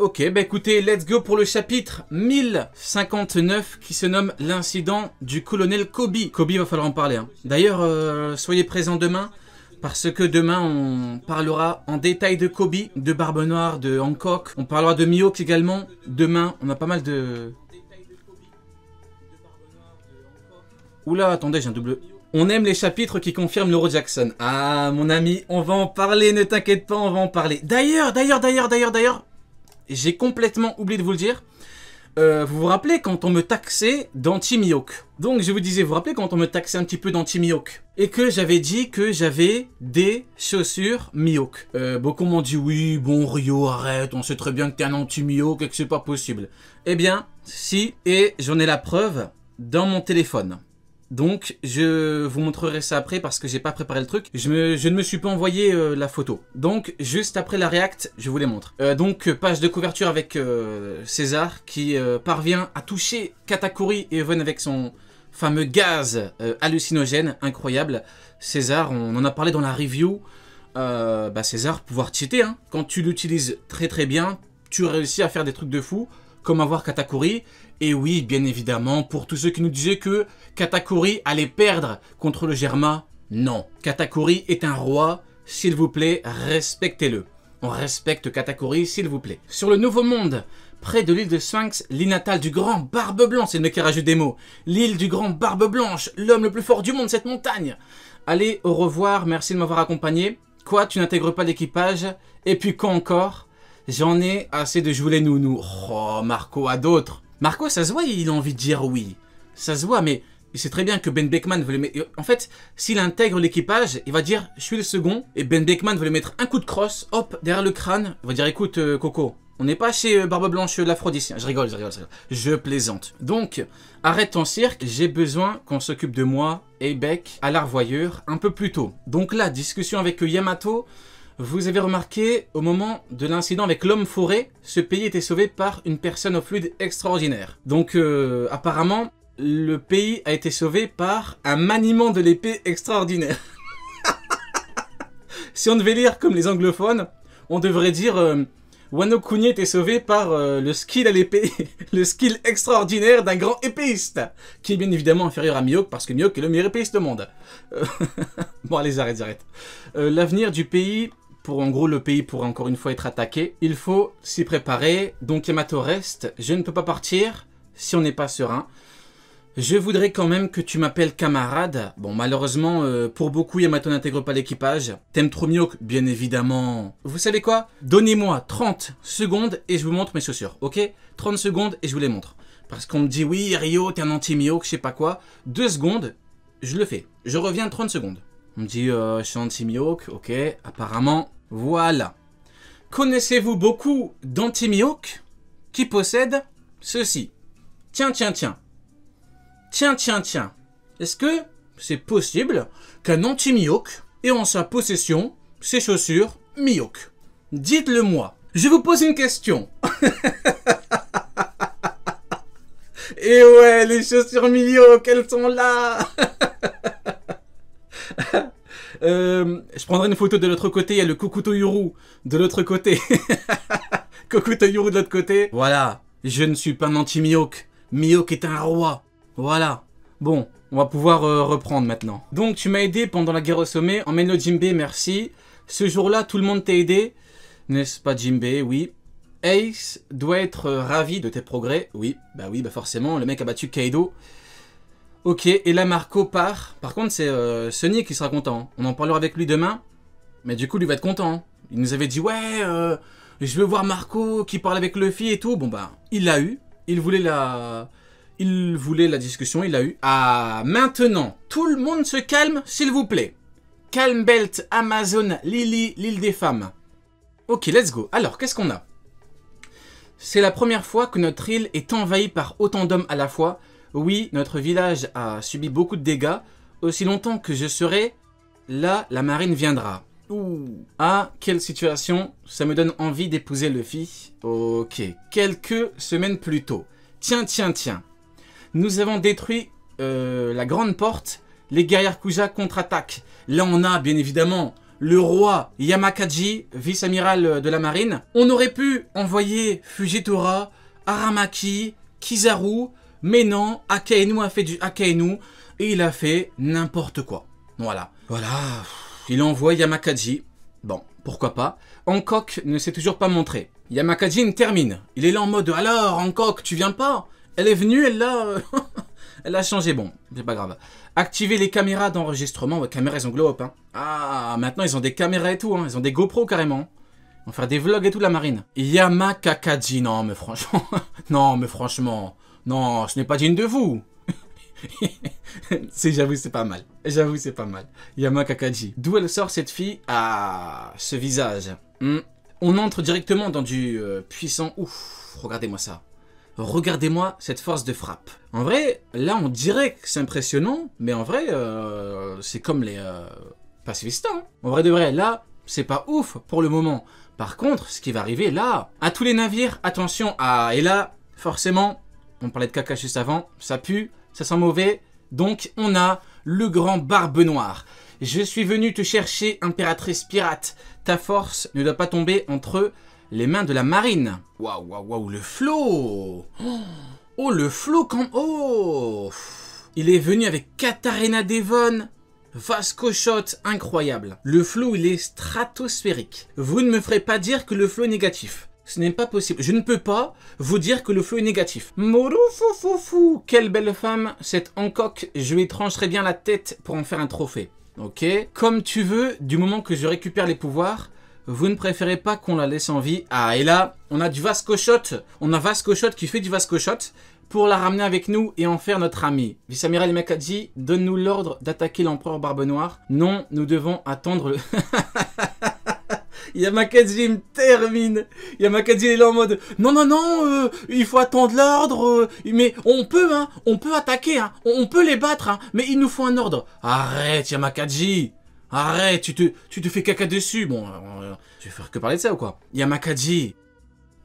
Ok, bah écoutez, let's go pour le chapitre 1059 qui se nomme l'incident du colonel Kobe. Kobe, va falloir en parler. Hein. D'ailleurs, euh, soyez présents demain parce que demain on parlera en détail de Kobe, de Barbe Noire, de Hancock. On parlera de Mihawk également. Demain, on a pas mal de... Oula, attendez, j'ai un double... On aime les chapitres qui confirment l'Euro Jackson. Ah, mon ami, on va en parler, ne t'inquiète pas, on va en parler. D'ailleurs, d'ailleurs, d'ailleurs, d'ailleurs, d'ailleurs, j'ai complètement oublié de vous le dire. Euh, vous vous rappelez quand on me taxait d'anti-mioc Donc je vous disais, vous vous rappelez quand on me taxait un petit peu d'anti-mioc Et que j'avais dit que j'avais des chaussures mioc. Euh, beaucoup m'ont dit, oui, bon Rio, arrête, on sait très bien que t'es un anti-mioc et que c'est pas possible. Eh bien, si, et j'en ai la preuve dans mon téléphone. Donc je vous montrerai ça après parce que j'ai pas préparé le truc. Je, ne me suis pas envoyé euh, la photo. Donc juste après la React, je vous les montre. Euh, donc euh, page de couverture avec César qui parvient à toucher Katakuri et Evan avec son fameux gaz hallucinogène incroyable. César, on en a parlé dans la review. bah César, pouvoir cheater, hein. quand tu l'utilises très très bien, tu réussis à faire des trucs de fou. Comme avoir Katakuri. Et oui, bien évidemment, pour tous ceux qui nous disaient que Katakuri allait perdre contre le Germa, non. Katakuri est un roi, s'il vous plaît, respectez-le. On respecte Katakuri, s'il vous plaît. Sur le Nouveau Monde, près de l'île de Sphinx, l'île natale du grand Barbe Blanche, c'est le mec des mots. L'île du grand Barbe Blanche, l'homme le plus fort du monde, cette montagne. Allez, au revoir, merci de m'avoir accompagné. Quoi, tu n'intègres pas l'équipage Et puis quand encore J'en ai assez de jouer les nounous. Oh, Marco a d'autres. Marco, ça se voit, il a envie de dire oui. Ça se voit, mais il sait très bien que Ben Beckman veut le mettre... En fait, s'il intègre l'équipage, il va dire « Je suis le second » et Ben Beckman veut lui mettre un coup de crosse, hop, derrière le crâne. Il va dire « Écoute, euh, Coco, on n'est pas chez euh, Barbe Blanche euh, l'aphrodisien. Je rigole, je rigole, je rigole. Je plaisante. Donc, arrête ton cirque. J'ai besoin qu'on s'occupe de moi et Beck à l'arvoyeur un peu plus tôt. Donc là, discussion avec Yamato. Vous avez remarqué, au moment de l'incident avec l'homme forêt, ce pays était sauvé par une personne au fluide extraordinaire. Donc euh, apparemment, le pays a été sauvé par un maniement de l'épée extraordinaire. si on devait lire comme les anglophones, on devrait dire euh, Wano Kuni était sauvé par euh, le skill à l'épée, le skill extraordinaire d'un grand épéiste, qui est bien évidemment inférieur à Miyok, parce que Miyok est le meilleur épéiste au monde. bon, allez, arrête, arrête. L'avenir du pays pour en gros le pays pourrait encore une fois être attaqué. Il faut s'y préparer. Donc Yamato reste. Je ne peux pas partir si on n'est pas serein. Je voudrais quand même que tu m'appelles camarade. Bon, malheureusement, euh, pour beaucoup, Yamato n'intègre pas l'équipage. T'aimes trop Miyok Bien évidemment. Vous savez quoi Donnez-moi 30 secondes et je vous montre mes chaussures, ok 30 secondes et je vous les montre. Parce qu'on me dit, oui, Rio, t'es un anti-Miyok, je sais pas quoi. Deux secondes, je le fais. Je reviens 30 secondes. On me dit euh, ok, apparemment, voilà. Connaissez-vous beaucoup d'antimiok qui possède ceci Tiens, tiens, tiens. Tiens, tiens, tiens. Est-ce que c'est possible qu'un Antimioque ait en sa possession ses chaussures Mioc Dites-le moi. Je vous pose une question. Et eh ouais, les chaussures Mioc, elles sont là Euh, je prendrai une photo de l'autre côté. Il y a le Kokuto Yuru de l'autre côté. Kokuto Yuru de l'autre côté. Voilà. Je ne suis pas un anti-Miyok. Miyok est un roi. Voilà. Bon, on va pouvoir euh, reprendre maintenant. Donc, tu m'as aidé pendant la guerre au sommet. Emmène le Jimbe, merci. Ce jour-là, tout le monde t'a aidé. N'est-ce pas, Jimbe Oui. Ace doit être euh, ravi de tes progrès. Oui, bah oui, bah forcément, le mec a battu Kaido. Ok, et là Marco part. Par contre, c'est euh, Sonny qui sera content. Hein. On en parlera avec lui demain. Mais du coup, lui va être content. Hein. Il nous avait dit ouais, euh, je veux voir Marco qui parle avec Luffy et tout. Bon bah, il l'a eu. Il voulait la, il voulait la discussion. Il l'a eu. Ah, maintenant, tout le monde se calme, s'il vous plaît. Calm Belt, Amazon, Lily, l'île des femmes. Ok, let's go. Alors, qu'est-ce qu'on a C'est la première fois que notre île est envahie par autant d'hommes à la fois oui, notre village a subi beaucoup de dégâts. Aussi longtemps que je serai, là, la marine viendra. Ouh. Ah, quelle situation. Ça me donne envie d'épouser Luffy. Ok. Quelques semaines plus tôt. Tiens, tiens, tiens. Nous avons détruit euh, la grande porte. Les guerriers Kuja contre-attaquent. Là, on a, bien évidemment, le roi Yamakaji, vice-amiral de la marine. On aurait pu envoyer Fujitora, Aramaki, Kizaru, mais non, Akainu a fait du Akainu et il a fait n'importe quoi. Voilà. Voilà. Il envoie Yamakaji. Bon, pourquoi pas. Hancock ne s'est toujours pas montré. Yamakaji termine. Il est là en mode Alors, Hancock, tu viens pas Elle est venue, elle l'a. elle a changé. Bon, c'est pas grave. Activer les caméras d'enregistrement. Ouais, caméras, ils ont hein. Ah, maintenant, ils ont des caméras et tout. Hein. Ils ont des GoPro carrément. On va faire des vlogs et tout, la marine. Yamakakaji, non, mais franchement. non, mais franchement. Non, ce n'est pas digne de vous. Si, j'avoue c'est pas mal. J'avoue c'est pas mal. Yama Kakaji. D'où elle sort cette fille ah, ce visage. Hmm. On entre directement dans du euh, puissant ouf. Regardez-moi ça. Regardez-moi cette force de frappe. En vrai, là on dirait que c'est impressionnant, mais en vrai euh, c'est comme les euh, pacifistes. Hein. En vrai de vrai, là c'est pas ouf pour le moment. Par contre, ce qui va arriver là, à tous les navires, attention à... Et là, forcément, on parlait de caca juste avant, ça pue, ça sent mauvais, donc on a le grand barbe noire. Je suis venu te chercher, impératrice pirate. Ta force ne doit pas tomber entre les mains de la marine. Waouh, waouh, waouh, le flot Oh, le flot quand... Oh Il est venu avec Katarina Devon Vascochotte incroyable. Le flou, il est stratosphérique. Vous ne me ferez pas dire que le flou est négatif. Ce n'est pas possible. Je ne peux pas vous dire que le flow est négatif. Moroufoufoufou Quelle belle femme, cette Hancock. Je lui trancherai bien la tête pour en faire un trophée. Ok Comme tu veux, du moment que je récupère les pouvoirs, vous ne préférez pas qu'on la laisse en vie. Ah, et là, on a du Vascochotte. On a Vascochotte qui fait du Vascochotte pour la ramener avec nous et en faire notre ami. Vice-amiral donne-nous l'ordre d'attaquer l'empereur Barbe Noire. Non, nous devons attendre le... Yamakadji me termine. Yamakaji est là en mode non non non, euh, il faut attendre l'ordre. Euh, mais on peut hein, on peut attaquer hein, on, peut les battre hein, mais il nous faut un ordre. Arrête Yamakaji, arrête, tu te tu te fais caca dessus. Bon, euh, tu je vais faire que parler de ça ou quoi Yamakaji,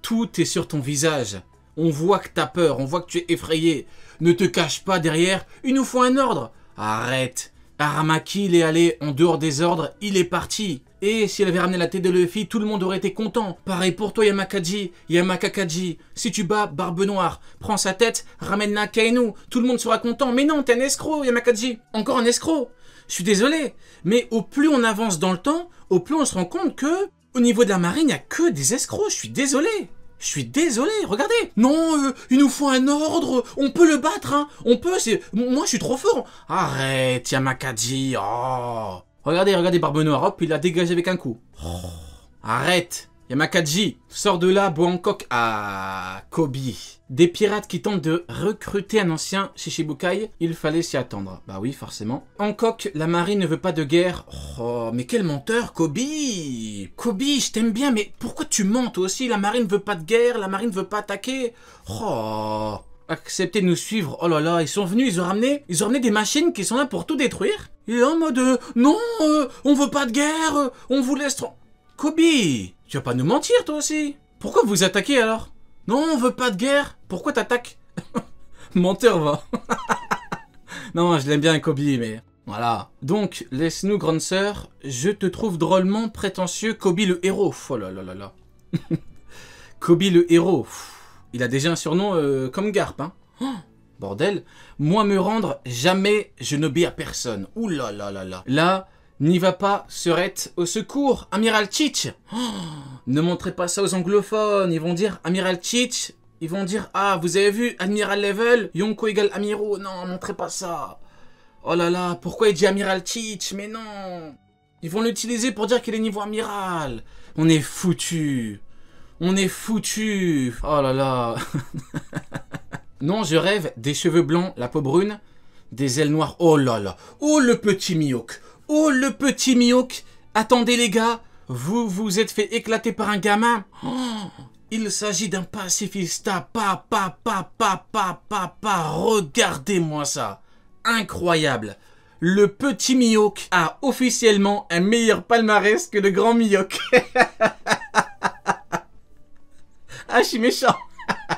tout est sur ton visage. On voit que t'as peur, on voit que tu es effrayé. Ne te cache pas derrière, il nous faut un ordre. Arrête. Aramaki, il est allé en dehors des ordres, il est parti. Et s'il avait ramené la tête de Luffy, tout le monde aurait été content. Pareil pour toi, Yamakaji, Yamakakaji. Si tu bats Barbe Noire, prends sa tête, ramène-la à Kainu, tout le monde sera content. Mais non, t'es un escroc, Yamakaji. Encore un escroc. Je suis désolé, mais au plus on avance dans le temps, au plus on se rend compte que, au niveau de la marine, il n'y a que des escrocs, je suis désolé. Je suis désolé, regardez Non, euh, il nous faut un ordre, on peut le battre, hein On peut, c'est... Moi, je suis trop fort Arrête, Yamakadi, oh Regardez, regardez, Barbe Noire, hop, il l'a dégagé avec un coup. Oh. Arrête Yamakaji, sort de là, Bangkok à ah, Kobe. Des pirates qui tentent de recruter un ancien Shishibukai, il fallait s'y attendre. Bah oui, forcément. Hancock, la marine ne veut pas de guerre. Oh, mais quel menteur, Kobe Kobe, je t'aime bien, mais pourquoi tu mens aussi La marine ne veut pas de guerre, la marine ne veut pas attaquer. Oh acceptez de nous suivre. Oh là là, ils sont venus, ils ont ramené, ils ont des machines qui sont là pour tout détruire. Et en mode euh, non, on euh, on veut pas de guerre, euh, on vous laisse. Kobe, tu vas pas nous mentir, toi aussi Pourquoi vous attaquez, alors Non, on veut pas de guerre Pourquoi t'attaques Menteur, va Non, je l'aime bien, Kobe, mais... Voilà. Donc, laisse-nous, grande sœur. Je te trouve drôlement prétentieux, Kobe le héros. Oh là là là là. Kobe le héros. Il a déjà un surnom euh, comme Garp, hein. Oh, bordel. Moi, me rendre, jamais je n'obéis à personne. Ouh là là là là. Là, N'y va pas, serette, au secours, Amiral Tchitch. Ne montrez pas ça aux anglophones, ils vont dire Amiral Tchitch, ils vont dire Ah, vous avez vu, Admiral Level, Yonko égale Amiro, non, montrez pas ça Oh là là, pourquoi il dit Amiral Tchitch Mais non Ils vont l'utiliser pour dire qu'il est niveau amiral On est foutu On est foutu Oh là là Non, je rêve des cheveux blancs, la peau brune, des ailes noires. Oh là là Oh le petit Miyok Oh, le petit mioc, Attendez, les gars Vous vous êtes fait éclater par un gamin oh, Il s'agit d'un pacifista Pa, pa, pa, pa, pa, pa, pa Regardez-moi ça Incroyable le petit Mioc a officiellement un meilleur palmarès que le grand Mioc. ah, je suis méchant.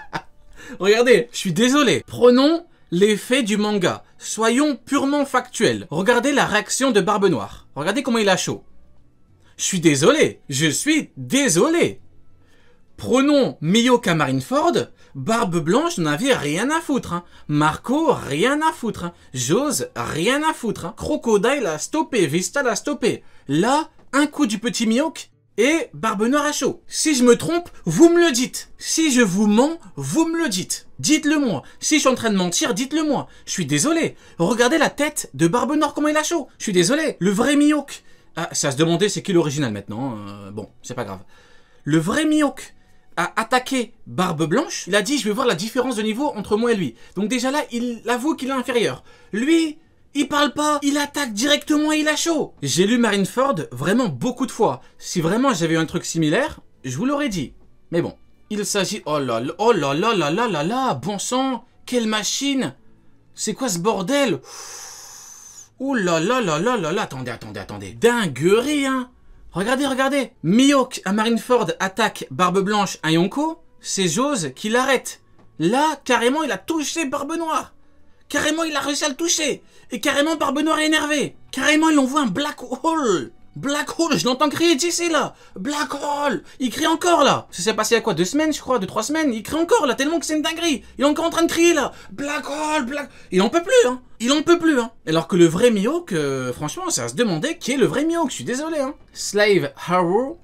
Regardez, je suis désolé. Prenons L'effet du manga. Soyons purement factuels. Regardez la réaction de Barbe Noire. Regardez comment il a chaud. Je suis désolé. Je suis désolé. Prenons Marine Ford. Barbe Blanche n'avait rien à foutre. Hein. Marco, rien à foutre. Hein. Jose, rien à foutre. Hein. Crocodile a stoppé, Vista l'a stoppé. Là, un coup du petit Miyok, et Barbe Noire à chaud. Si je me trompe, vous me le dites. Si je vous mens, vous me le dites. Dites-le moi. Si je suis en train de mentir, dites-le moi. Je suis désolé. Regardez la tête de Barbe Noire comment il a chaud. Je suis désolé. Le vrai Miyok. Ah, ça se demandait c'est qui l'original maintenant. Hein. bon, c'est pas grave. Le vrai Miyok a attaqué Barbe Blanche. Il a dit je vais voir la différence de niveau entre moi et lui. Donc déjà là, il avoue qu'il est inférieur. Lui, il parle pas, il attaque directement et il a chaud. J'ai lu Marineford vraiment beaucoup de fois. Si vraiment j'avais eu un truc similaire, je vous l'aurais dit. Mais bon, il s'agit... Oh là là, oh là là là là là là, bon sang, quelle machine C'est quoi ce bordel Oh là là là là là là, attendez, attendez, attendez. Dinguerie, hein Regardez, regardez Miyok à Marineford attaque Barbe Blanche à Yonko, c'est Jose qui l'arrête. Là, carrément, il a touché Barbe Noire Carrément, il a réussi à le toucher. Et carrément, par Benoît, est énervé. Carrément, il envoie un black hole. Black hole, je l'entends crier d'ici là. Black hole, il crie encore là. Ça s'est passé à quoi Deux semaines, je crois, deux trois semaines. Il crie encore là, tellement que c'est une dinguerie. Il est encore en train de crier là. Black hole, black. Il en peut plus, hein. Il en peut plus, hein. Alors que le vrai Mihawk, euh, que franchement, ça à se demander qui est le vrai Mihawk. Je suis désolé, hein. Slave Harrow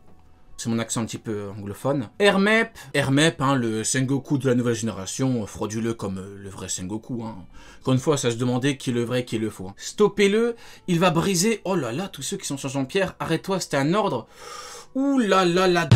c'est mon accent un petit peu anglophone. Hermep, Hermep, hein, le Sengoku de la nouvelle génération, frauduleux comme euh, le vrai Sengoku. Hein. Encore une fois, ça se demandait qui est le vrai, qui est le faux. Hein. Stoppez-le, il va briser... Oh là là, tous ceux qui sont sur Jean-Pierre, arrête-toi, c'était un ordre. Ouh là là là...